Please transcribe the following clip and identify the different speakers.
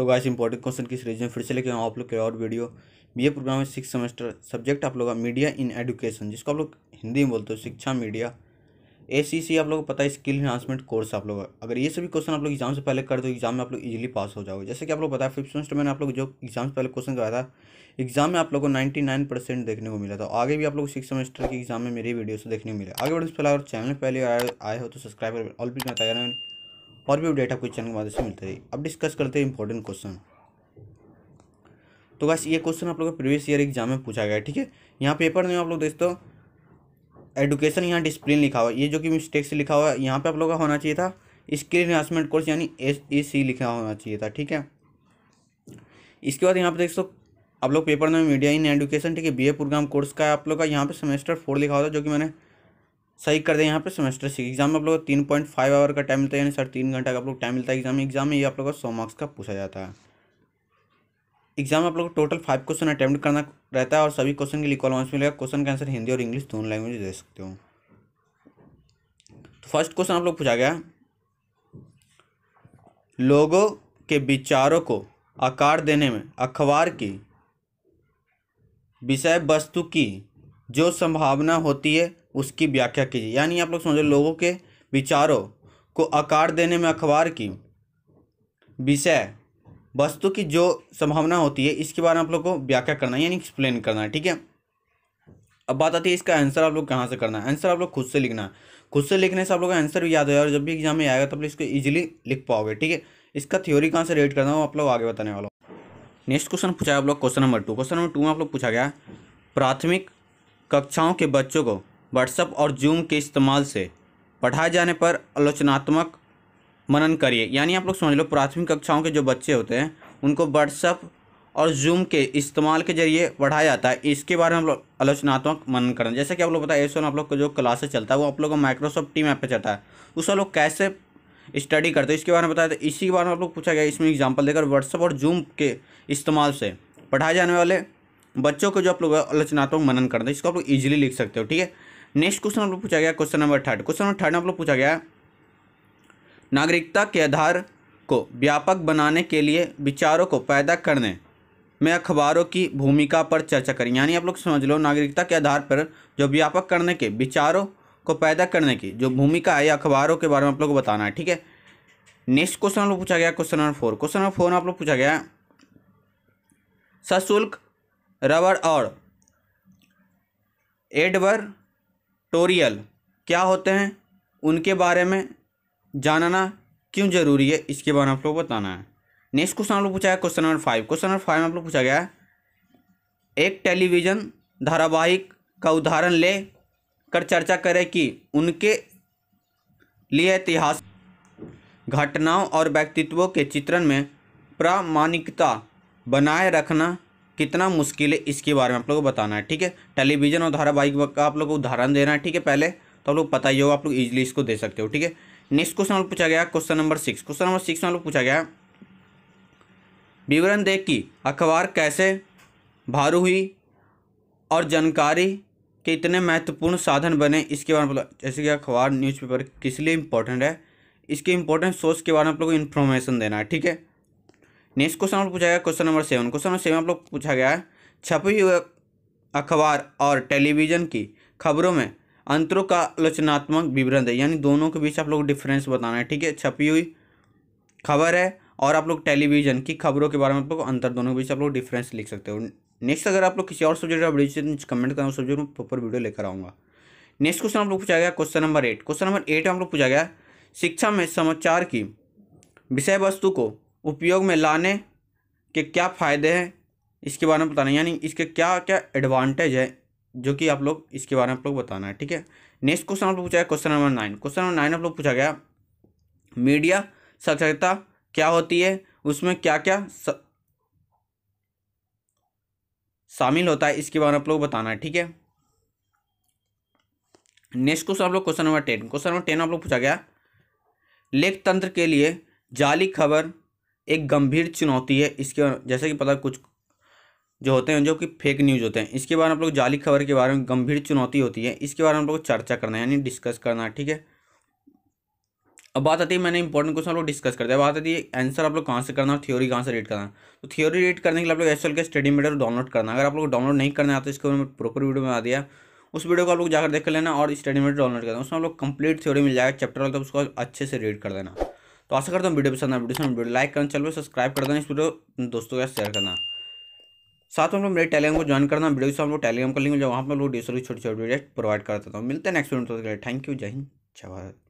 Speaker 1: तो guys important question किस reason फिर से लेके आप लोग के और video B A programme six semester subject आप लोग का मीडिया इन एडुकेशन जिसको आप लोग हिंदी में बोलते हो शिक्षा मीडिया ए सी सी आप लोगों को पता है स्किल इन्हांसमेंट कोर्स आप लोग अगर ये सभी क्वेश्चन आप लोग एग्जाम से पहले कर दो एग्जाम में आप लोग इजीली पास हो जाओगे जैसे कि आप लोग बताया फिफ्थ सेमेस्टर मैंने आप लोग जो एग्जाम से पहले क्वेश्चन कराया था एग्जाम में आप लोग को नाइन्टी नाइन परसेंट देखने को मिला था आगे भी आप लोग सिक्स सेमेस्टर के एग्जाम में मेरी वीडियो से देखने को मिला आगे बढ़ने से पहले और चैनल पहले आए हो तो सब्सक्राइब कर और भी अपडेट आपको चैनल के माध्यम से मिलता है अब डिस्कस करते हैं इंपॉर्टेंट क्वेश्चन तो बस ये क्वेश्चन आप लोग का प्रीवियस ईयर एग्जाम में पूछा गया है ठीक है यहाँ पेपर में आप लोग देखते एडुकेशन यहाँ डिसिप्लिन लिखा हुआ है ये जो कि मिस्टेक से लिखा हुआ है यहाँ पे आप लोग का होना चाहिए था स्किल इन्हांसमेंट कोर्स यानी एस ई सी लिखा होना चाहिए था ठीक है इसके बाद यहाँ पे देख सो आप लोग पेपर में मीडिया इन एडुकेशन ठीक है बी ए प्रोग्राम कोर्स का है आप लोग का यहाँ पे सेमेस्टर फोर लिखा हुआ था जो कि मैंने सही कर दें यहाँ पे सेमेस्टर सिक्स एग्जाम में आप लोग को तीन पॉइंट फाइव आवर का टाइम मिलता है यानी सर तीन घंटा का आप लोग टाइम मिलता है एग्जाम में एग्जाम में ये आप लोग को सौ मार्क्स का पूछा जाता है एग्जाम में आप लोग को टोटल फाइव क्वेश्चन अटैम्प्ट करना रहता है और सभी क्वेश्चन के लिए कॉल मार्क्स मिलेगा क्वेश्चन का आंसर हिंदी और इंग्लिश दोनों लैंग्वेज दे सकते हो तो फर्स्ट क्वेश्चन आप लोग पूछा गया लोगों के विचारों को आकार देने में अखबार की विषय वस्तु की जो संभावना होती है उसकी व्याख्या कीजिए यानी आप लोग समझो लोगों के विचारों को आकार देने में अखबार की विषय वस्तु की जो संभावना होती है इसके बारे में आप लोग को व्याख्या करना है यानी एक्सप्लेन करना है ठीक है अब बात आती है इसका आंसर आप लोग कहाँ से करना है आंसर आप लोग खुद से लिखना है खुद से लिखने से आप लोग का आंसर भी याद हो और जब भी एग्जाम में आएगा तब इसको ईजिली लिख पाओगे ठीक है इसका थ्योरी कहाँ से रेड करना हो आप लोग आगे बताने वाला नेक्स्ट क्वेश्चन पूछा है आप लोग question number two question number two में आप लोग पूछा गया प्राथमिक कक्षाओं के बच्चों को व्हाट्सएप और जूम के इस्तेमाल से पढ़ाए जाने पर आलोचनात्मक मनन करिए यानी आप लोग समझ लो प्राथमिक कक्षाओं के जो बच्चे होते हैं उनको व्हाट्सएप और जूम के इस्तेमाल के जरिए पढ़ाया जाता है इसके बारे में हम लोग आलोचनात्मक मनन करना जैसे कि आप लोग बताए एसोन आप लोग का जो क्लासेस चलता है वो आप लोग का माइक्रोसॉफ्ट टीम ऐप पर चलता है उसका लोग कैसे स्टडी करते हैं इसके बारे में बताया था इसी के बारे में आप लोग पूछा गया इसमें एग्जाम्पल देकर व्हाट्सअप और जूम के इस्तेमाल से पढ़ाए जाने वाले बच्चों को जो आप लोग आलोचनात्मक मनन करते हैं इसको आप लोग ईजिली लिख सकते हो ठीक है नेक्स्ट क्वेश्चन आप लोग पूछा गया question number third question number third आप लोग पूछा गया नागरिकता के आधार को व्यापक बनाने के लिए विचारों को पैदा करने में अखबारों की भूमिका पर चर्चा करें यानी आप लोग समझ लो नागरिकता के आधार पर जो व्यापक करने के विचारों को पैदा करने की जो भूमिका है अखबारों के बारे में आप लोग को बताना है ठीक है नेक्स्ट क्वेश्चन आप लोग पूछा गया question number four question number four आप लोग पूछा गया सशुल्क रबर और एडवर टोरियल क्या होते हैं उनके बारे में जानना क्यों जरूरी है इसके बारे में आप लोग बताना है नेक्स्ट क्वेश्चन आप लोग पूछा है question number five question number five में आप लोग पूछा गया है एक टेलीविज़न धारावाहिक का उदाहरण ले कर चर्चा करें कि उनके लिए इतिहास घटनाओं और व्यक्तित्वों के चित्रण में प्रामाणिकता बनाए रखना कितना मुश्किल है इसके बारे में आप लोग को बताना है ठीक है टेलीविजन और धारावाहिक का आप लोग को उदाहरण देना है ठीक है पहले तो आप लोग पता ही होगा आप लोग ईजिली इसको दे सकते हो ठीक है नेक्स्ट क्वेश्चन आप पूछा गया question number six question number six में आप लोग पूछा गया विवरण देख कि अखबार कैसे भारू हुई और जानकारी के इतने महत्वपूर्ण साधन बने इसके बारे में जैसे कि अखबार न्यूज़पेपर किस लिए इम्पोर्टेंट है इसके इम्पोर्टेंट सोर्स के बारे में आप लोग को इन्फॉर्मेशन देना है ठीक है नेक्स्ट क्वेश्चन नंबर पूछा गया question number seven question number seven आप लोग पूछा गया है छपी हुए अखबार और टेलीविज़न की खबरों में अंतरों का आलोचनात्मक विवरण है यानी दोनों के बीच आप लोग डिफरेंस बताना है ठीक है छपी हुई खबर है और आप लोग टेलीविज़न की खबरों के बारे में आप लोग अंतर दोनों के बीच आप लोग डिफरेंस लिख सकते हो नेक्स्ट अगर आप लोग किसी और सब्जेक्ट का वीडियो कमेंट करें सब्जेक्ट में प्रॉपर वीडियो लेकर आऊँगा नेक्स्ट क्वेश्चन आप लोग पूछा गया question number eight question number eight आप लोग पूछा गया शिक्षा में समाचार की विषय वस्तु को उपयोग में लाने के क्या फ़ायदे हैं इसके बारे में बताना यानी इसके क्या क्या एडवांटेज है जो कि आप लोग इसके बारे में आप लोग बताना है ठीक है नेक्स्ट क्वेश्चन आप लोग पूछा है question number nine question number nine आप लोग पूछा गया मीडिया साक्षरता क्या होती है उसमें क्या क्या स... शामिल होता है इसके बारे में आप लोग बताना है ठीक है नेक्स्ट क्वेश्चन आप लोग question number ten question number ten आप लोग पूछा गया लेख तंत्र के लिए जाली खबर एक गंभीर चुनौती है इसके जैसे कि पता कुछ जो होते हैं जो कि फेक न्यूज़ होते हैं इसके बारे में हम लोग जाली खबर के बारे में गंभीर चुनौती होती है इसके बारे में हम लोग चर्चा करना है यानी डिस्कस करना है ठीक है अब बात आती है मैंने इंपॉर्टेंट क्वेश्चन हम लोग डिस्कस करते हैं बात आती है आंसर आप लोग कहाँ से करना है थ्योरी कहाँ से रीड करना तो थ्योरी रीड करने के लिए आप लोग एस के स्टडी मीटर डाउनलोड करना अगर आप लोग डाउनलोड नहीं करना आते तो इसके बारे में प्रॉपर वीडियो में आ दिया उस वीडियो को आप लोग जाकर देख लेना और स्टडी मीटर डाउनलोड करना उसमें आप लोग कंप्लीट थ्योरी मिल जाएगा चैप्टर वाला तो उसको अच्छे से रीड कर देना तो आशा करता हूँ वीडियो पसंद आना वीडियो वीडियो लाइक करना चलो सब्सक्राइब कर देना इस वीडियो दोस्तों के साथ शेयर करना साथ में हम लोग मेरे टेलीग्राम को ज्वाइन करना वीडियो से हम लोग टेलीग्राम का लिंक वहाँ पर लोग ढेर छोटी छोटी वीडियो प्रोवाइड कर देता हूँ मिलते हैं नेक्स्ट वीडियो थैंक यू जय हिंद जय भारत